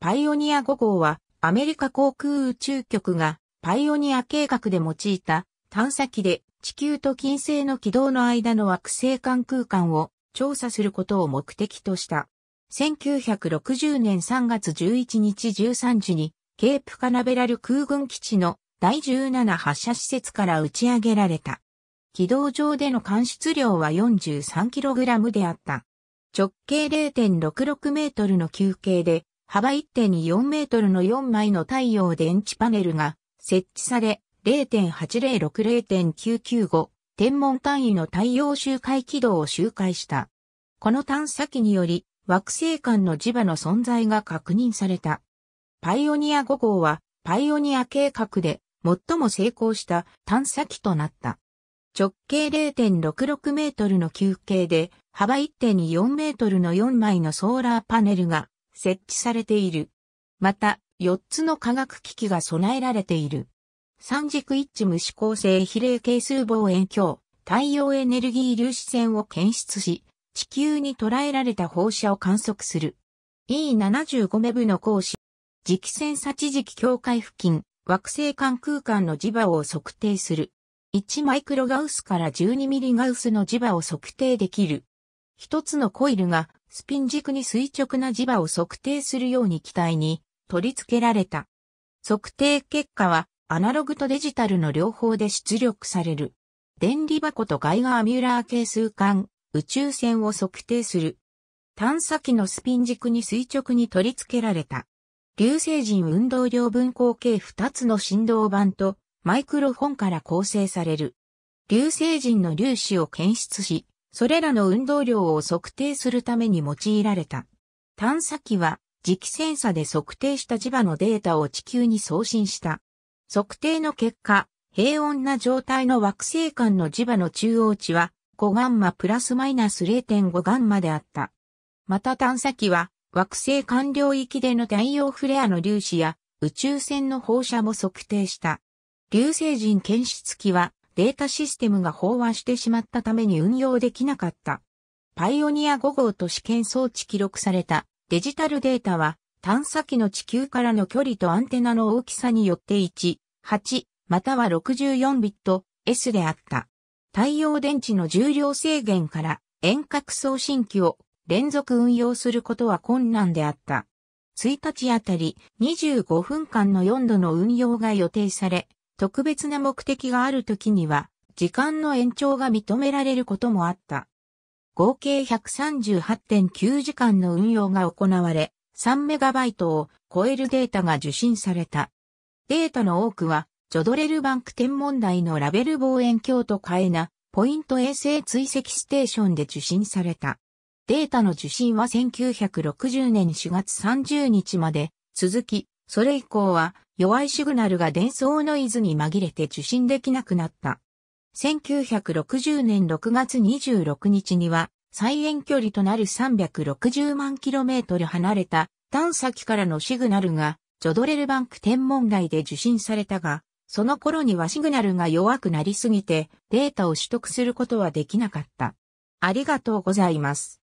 パイオニア5号は、アメリカ航空宇宙局が、パイオニア計画で用いた探査機で地球と金星の軌道の間の惑星間空間を調査することを目的とした。1960年3月11日13時に、ケープカナベラル空軍基地の第17発射施設から打ち上げられた。軌道上での間出量は 43kg であった。直径0.66メートルの球形で、幅1.4メートルの4枚の太陽電池パネルが設置され、0.806-0.995天文単位の太陽周回軌道を周回した。この探査機により、惑星間の磁場の存在が確認された。パイオニア5号は、パイオニア計画で最も成功した探査機となった。直径0.66メートルの球形で、幅1.4メートルの4枚のソーラーパネルが設置されている。また、4つの科学機器が備えられている。三軸一致無指向性比例係数望遠鏡、太陽エネルギー粒子線を検出し、地球に捉えられた放射を観測する。E75 メブの講師、磁気線差地磁気境界付近、惑星間空間の磁場を測定する。1マイクロガウスから12ミリガウスの磁場を測定できる。一つのコイルがスピン軸に垂直な磁場を測定するように機体に取り付けられた。測定結果はアナログとデジタルの両方で出力される。電離箱とガイガーミューラー係数間宇宙船を測定する。探査機のスピン軸に垂直に取り付けられた。流星人運動量分光計2つの振動板とマイクロフォンから構成される。流星人の粒子を検出し、それらの運動量を測定するために用いられた。探査機は磁気センサで測定した磁場のデータを地球に送信した。測定の結果、平穏な状態の惑星間の磁場の中央値は5ガンマプラスマイナス0.5ガンマであった。また探査機は惑星間領域での太陽フレアの粒子や宇宙船の放射も測定した。流星人検出機はデータシステムが飽和してしまったために運用できなかった。パイオニア5号と試験装置記録されたデジタルデータは探査機の地球からの距離とアンテナの大きさによって1、8、または64ビット S であった。太陽電池の重量制限から遠隔送信機を連続運用することは困難であった。1日あたり25分間の4度の運用が予定され、特別な目的がある時には、時間の延長が認められることもあった。合計138.9時間の運用が行われ、3イトを超えるデータが受信された。データの多くは、ジョドレルバンク天文台のラベル望遠鏡とカエナ、ポイント衛星追跡ステーションで受信された。データの受信は1960年4月30日まで続き、それ以降は弱いシグナルが伝送ノイズに紛れて受信できなくなった。1960年6月26日には再遠距離となる360万キロメートル離れた探査機からのシグナルがジョドレルバンク天文台で受信されたが、その頃にはシグナルが弱くなりすぎてデータを取得することはできなかった。ありがとうございます。